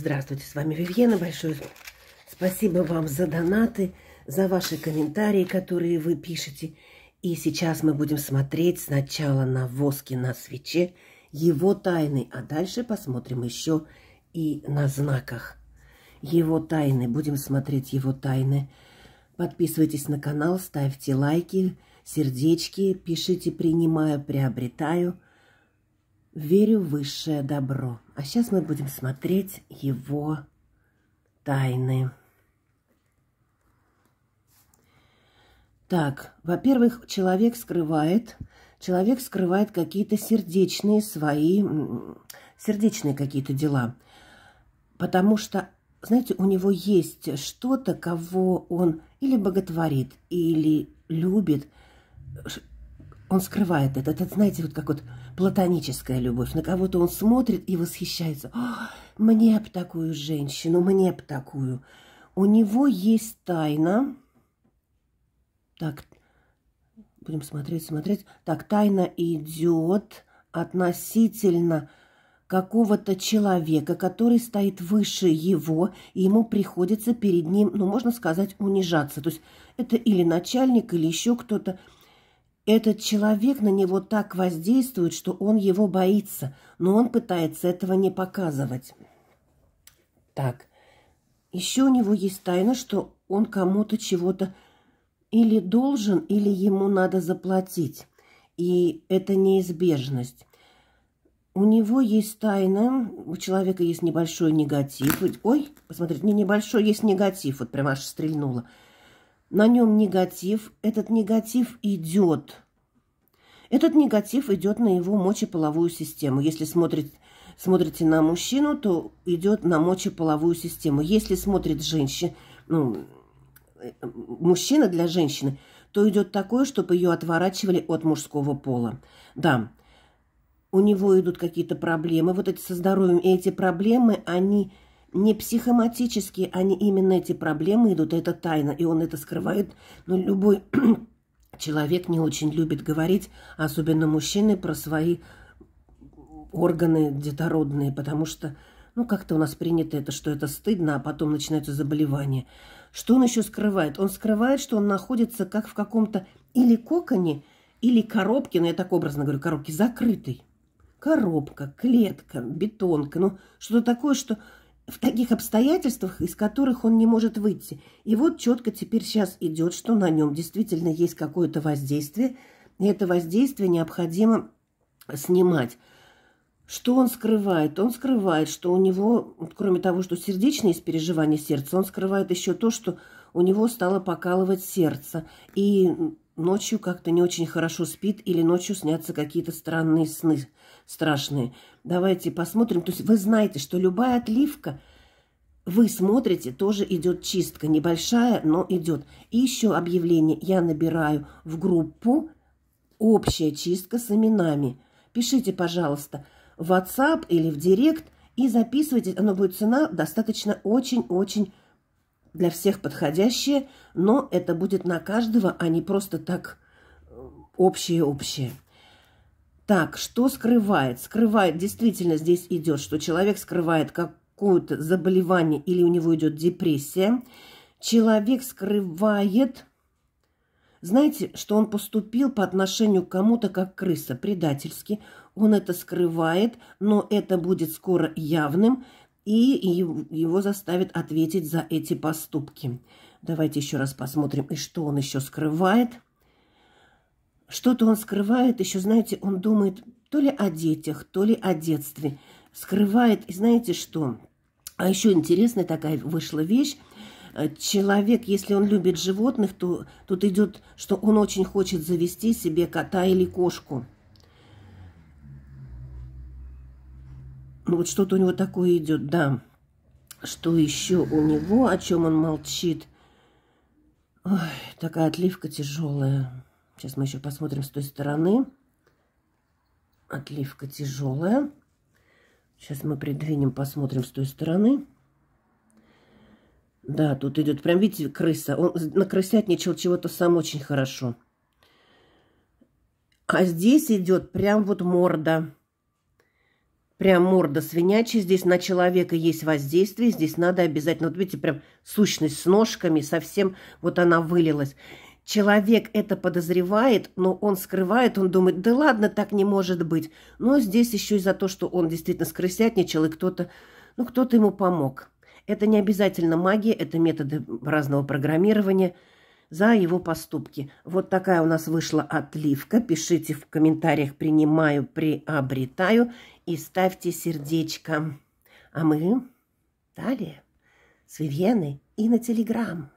Здравствуйте, с вами Вивьена. Большое спасибо вам за донаты, за ваши комментарии, которые вы пишете. И сейчас мы будем смотреть сначала на воски, на свече, его тайны, а дальше посмотрим еще и на знаках. Его тайны, будем смотреть его тайны. Подписывайтесь на канал, ставьте лайки, сердечки, пишите «принимаю», «приобретаю» верю в высшее добро. А сейчас мы будем смотреть его тайны. Так, во-первых, человек скрывает, человек скрывает какие-то сердечные свои, сердечные какие-то дела. Потому что, знаете, у него есть что-то, кого он или боготворит, или любит, он скрывает это. Это, знаете, вот как вот платоническая любовь. На кого-то он смотрит и восхищается. «А, мне б такую женщину, мне б такую. У него есть тайна. Так, будем смотреть, смотреть. Так, тайна идет относительно какого-то человека, который стоит выше его, и ему приходится перед ним, ну, можно сказать, унижаться. То есть это или начальник, или еще кто-то. Этот человек на него так воздействует, что он его боится, но он пытается этого не показывать. Так, еще у него есть тайна, что он кому-то чего-то или должен, или ему надо заплатить. И это неизбежность. У него есть тайна, у человека есть небольшой негатив. Ой, посмотрите, не небольшой, есть негатив, вот прям аж стрельнуло – на нем негатив, этот негатив идет. Этот негатив идет на его мочеполовую систему. Если смотрит, смотрите на мужчину, то идет на мочеполовую систему. Если смотрит женщина, ну, мужчина для женщины, то идет такое, чтобы ее отворачивали от мужского пола. Да, у него идут какие-то проблемы, вот эти со здоровьем, и эти проблемы, они не психоматические, а они именно эти проблемы идут, это тайна, и он это скрывает, но любой человек не очень любит говорить, особенно мужчины, про свои органы детородные, потому что, ну, как-то у нас принято это, что это стыдно, а потом начинаются заболевания. Что он еще скрывает? Он скрывает, что он находится как в каком-то или коконе, или коробке, но ну, я так образно говорю, коробке закрытой. Коробка, клетка, бетонка, ну, что-то такое, что в таких обстоятельствах, из которых он не может выйти. И вот четко теперь сейчас идет, что на нем действительно есть какое-то воздействие, и это воздействие необходимо снимать. Что он скрывает? Он скрывает, что у него, кроме того, что сердечные переживания сердца, он скрывает еще то, что у него стало покалывать сердце. И ночью как-то не очень хорошо спит или ночью снятся какие-то странные сны страшные. Давайте посмотрим. То есть вы знаете, что любая отливка, вы смотрите, тоже идет чистка. Небольшая, но идет. И еще объявление. Я набираю в группу «Общая чистка с именами». Пишите, пожалуйста, в WhatsApp или в Директ и записывайте. Оно будет цена достаточно очень-очень для всех подходящее, но это будет на каждого, а не просто так общее-общее. Э, так, что скрывает? Скрывает, действительно здесь идет, что человек скрывает какое-то заболевание или у него идет депрессия. Человек скрывает, знаете, что он поступил по отношению к кому-то как крыса, предательски. Он это скрывает, но это будет скоро явным и его заставит ответить за эти поступки. Давайте еще раз посмотрим, и что он еще скрывает. Что-то он скрывает, еще, знаете, он думает то ли о детях, то ли о детстве. Скрывает, и знаете что? А еще интересная такая вышла вещь. Э, человек, если он любит животных, то тут идет, что он очень хочет завести себе кота или кошку – Ну, вот что-то у него такое идет, да. Что еще у него, о чем он молчит? Ой, такая отливка тяжелая. Сейчас мы еще посмотрим с той стороны. Отливка тяжелая. Сейчас мы придвинем, посмотрим с той стороны. Да, тут идет, прям видите, крыса. Он на накрысятничал чего-то сам очень хорошо. А здесь идет прям вот морда. Прям морда свинячья, здесь на человека есть воздействие, здесь надо обязательно, вот видите, прям сущность с ножками, совсем вот она вылилась. Человек это подозревает, но он скрывает, он думает, да ладно, так не может быть. Но здесь еще и за то, что он действительно скрысятничал, и кто-то, ну, кто-то ему помог. Это не обязательно магия, это методы разного программирования – за его поступки. Вот такая у нас вышла отливка. Пишите в комментариях «принимаю», «приобретаю» и ставьте сердечко. А мы далее с Вивьеной и на Телеграм.